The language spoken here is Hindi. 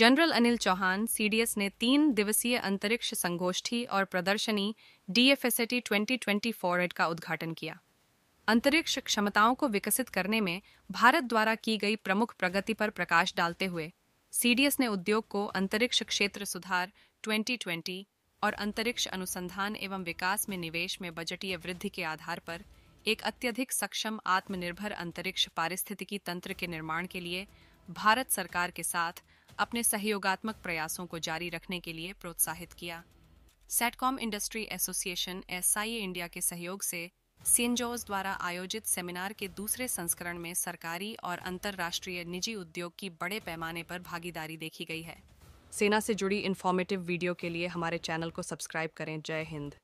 जनरल अनिल चौहान सीडीएस ने तीन दिवसीय अंतरिक्ष संगोष्ठी और प्रदर्शनी डीएफएसएटी 2024 का उद्घाटन किया अंतरिक्ष क्षमताओं को विकसित करने में भारत द्वारा की गई प्रमुख प्रगति पर प्रकाश डालते हुए सीडीएस ने उद्योग को अंतरिक्ष क्षेत्र सुधार 2020 और अंतरिक्ष अनुसंधान एवं विकास में निवेश में बजटीय वृद्धि के आधार पर एक अत्यधिक सक्षम आत्मनिर्भर अंतरिक्ष पारिस्थितिकी तंत्र के निर्माण के लिए भारत सरकार के साथ अपने सहयोगात्मक प्रयासों को जारी रखने के लिए प्रोत्साहित किया Satcom industry association S India के सहयोग से सेंजोज द्वारा आयोजित सेमिनार के दूसरे संस्करण में सरकारी और अंतर्राष्ट्रीय निजी उद्योग की बड़े पैमाने पर भागीदारी देखी गई है सेना से जुड़ी इन्फॉर्मेटिव वीडियो के लिए हमारे चैनल को सब्सक्राइब करें जय हिंद